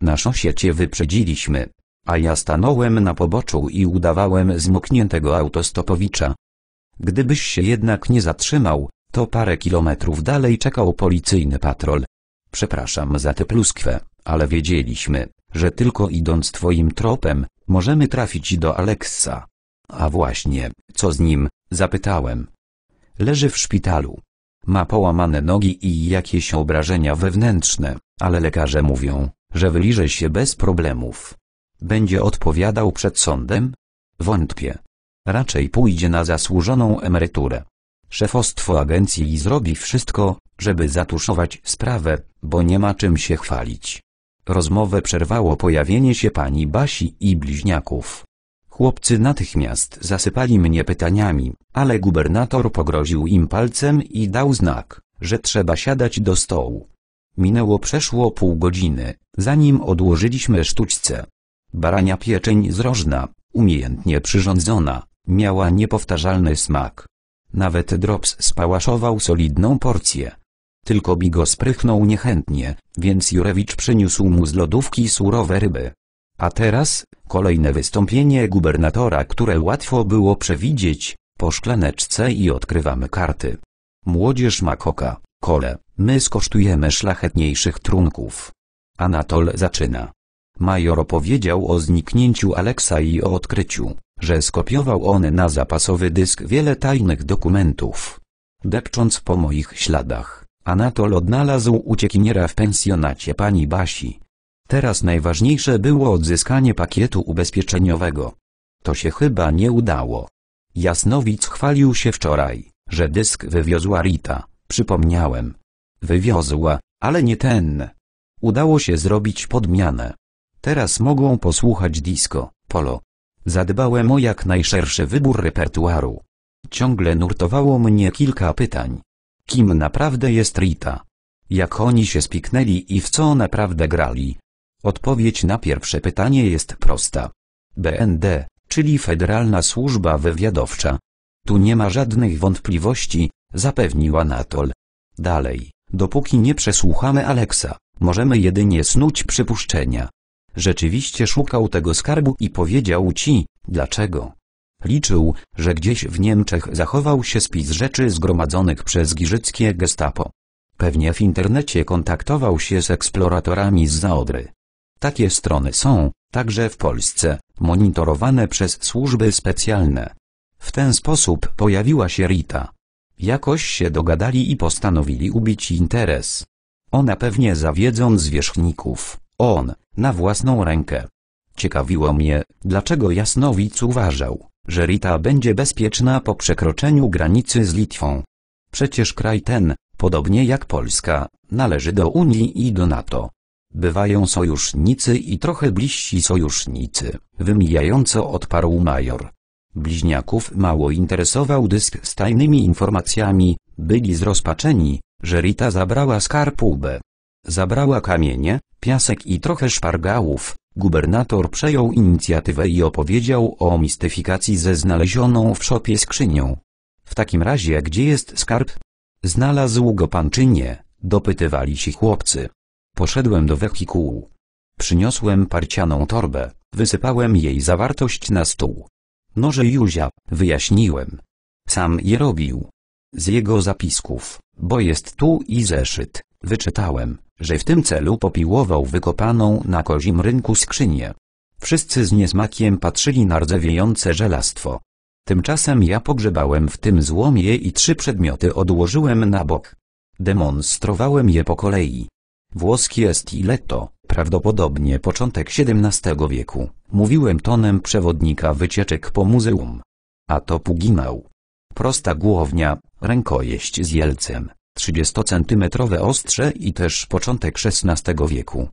Na szosie cię wyprzedziliśmy, a ja stanąłem na poboczu i udawałem zmokniętego autostopowicza. Gdybyś się jednak nie zatrzymał, to parę kilometrów dalej czekał policyjny patrol. Przepraszam za tę pluskwę, ale wiedzieliśmy, że tylko idąc twoim tropem, możemy trafić do Aleksa. A właśnie, co z nim? Zapytałem. Leży w szpitalu. Ma połamane nogi i jakieś obrażenia wewnętrzne, ale lekarze mówią, że wyliże się bez problemów. Będzie odpowiadał przed sądem? Wątpię. Raczej pójdzie na zasłużoną emeryturę. Szefostwo agencji zrobi wszystko, żeby zatuszować sprawę, bo nie ma czym się chwalić. Rozmowę przerwało pojawienie się pani Basi i bliźniaków. Chłopcy natychmiast zasypali mnie pytaniami, ale gubernator pogroził im palcem i dał znak, że trzeba siadać do stołu. Minęło przeszło pół godziny, zanim odłożyliśmy sztućce. Barania pieczeń zrożna, umiejętnie przyrządzona, miała niepowtarzalny smak. Nawet Drops spałaszował solidną porcję, tylko Bigo sprychnął niechętnie, więc Jurewicz przyniósł mu z lodówki surowe ryby. A teraz, kolejne wystąpienie gubernatora, które łatwo było przewidzieć, po szklaneczce i odkrywamy karty. Młodzież ma koka, kole, my skosztujemy szlachetniejszych trunków. Anatol zaczyna. Major opowiedział o zniknięciu Aleksa i o odkryciu, że skopiował on na zapasowy dysk wiele tajnych dokumentów. Depcząc po moich śladach, Anatol odnalazł uciekiniera w pensjonacie pani Basi. Teraz najważniejsze było odzyskanie pakietu ubezpieczeniowego. To się chyba nie udało. Jasnowic chwalił się wczoraj, że dysk wywiozła Rita, przypomniałem. Wywiozła, ale nie ten. Udało się zrobić podmianę. Teraz mogą posłuchać disco, polo. Zadbałem o jak najszerszy wybór repertuaru. Ciągle nurtowało mnie kilka pytań kim naprawdę jest Rita. Jak oni się spiknęli i w co naprawdę grali? Odpowiedź na pierwsze pytanie jest prosta. BND, czyli Federalna Służba Wywiadowcza. Tu nie ma żadnych wątpliwości, zapewniła Natol. Dalej, dopóki nie przesłuchamy Aleksa, możemy jedynie snuć przypuszczenia. Rzeczywiście szukał tego skarbu i powiedział ci, dlaczego. Liczył, że gdzieś w Niemczech zachował się spis rzeczy zgromadzonych przez giżyckie gestapo. Pewnie w internecie kontaktował się z eksploratorami z Zaodry. Takie strony są, także w Polsce, monitorowane przez służby specjalne. W ten sposób pojawiła się Rita. Jakoś się dogadali i postanowili ubić interes. Ona pewnie zawiedząc zwierzchników, on, na własną rękę. Ciekawiło mnie, dlaczego Jasnowic uważał, że Rita będzie bezpieczna po przekroczeniu granicy z Litwą. Przecież kraj ten, podobnie jak Polska, należy do Unii i do NATO. Bywają sojusznicy i trochę bliżsi sojusznicy, wymijająco odparł major. Bliźniaków mało interesował dysk z tajnymi informacjami, byli zrozpaczeni, że Rita zabrała skarb Zabrała kamienie, piasek i trochę szpargałów, Gubernator przejął inicjatywę i opowiedział o mistyfikacji ze znalezioną w szopie skrzynią. W takim razie gdzie jest skarb? Znalazł go pan czy nie? Dopytywali ci chłopcy. Poszedłem do wehikułu. Przyniosłem parcianą torbę, wysypałem jej zawartość na stół. Noże Józia, wyjaśniłem. Sam je robił. Z jego zapisków, bo jest tu i zeszyt, wyczytałem, że w tym celu popiłował wykopaną na kozim rynku skrzynię. Wszyscy z niesmakiem patrzyli na rdzewiejące żelastwo. Tymczasem ja pogrzebałem w tym złomie i trzy przedmioty odłożyłem na bok. Demonstrowałem je po kolei. Włoskie stiletto, prawdopodobnie początek XVII wieku, mówiłem tonem przewodnika wycieczek po muzeum. A to puginał. Prosta głownia, rękojeść z jelcem, 30-centymetrowe ostrze i też początek XVI wieku.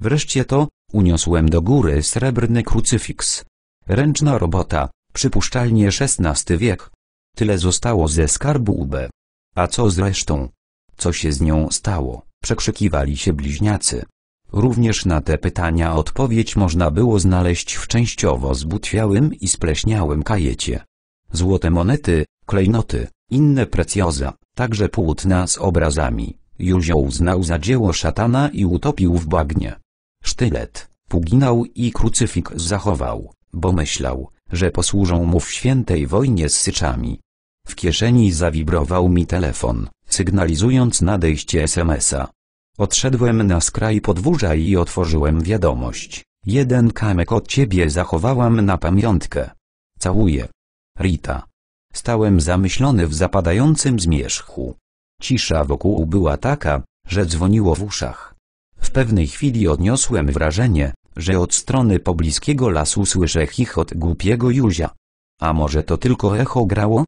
Wreszcie to, uniosłem do góry srebrny krucyfiks. Ręczna robota, przypuszczalnie XVI wiek. Tyle zostało ze skarbu UB. A co z resztą? Co się z nią stało? Przekrzykiwali się bliźniacy. Również na te pytania odpowiedź można było znaleźć w częściowo zbutwiałym i spleśniałym kajecie. Złote monety, klejnoty, inne precjoza, także płótna z obrazami, Józio uznał za dzieło szatana i utopił w bagnie. Sztylet, puginał i krucyfik zachował, bo myślał, że posłużą mu w świętej wojnie z syczami. W kieszeni zawibrował mi telefon, sygnalizując nadejście SMS-a. Odszedłem na skraj podwórza i otworzyłem wiadomość. Jeden kamek od ciebie zachowałam na pamiątkę. Całuję. Rita. Stałem zamyślony w zapadającym zmierzchu. Cisza wokół była taka, że dzwoniło w uszach. W pewnej chwili odniosłem wrażenie, że od strony pobliskiego lasu słyszę chichot głupiego Józia. A może to tylko echo grało?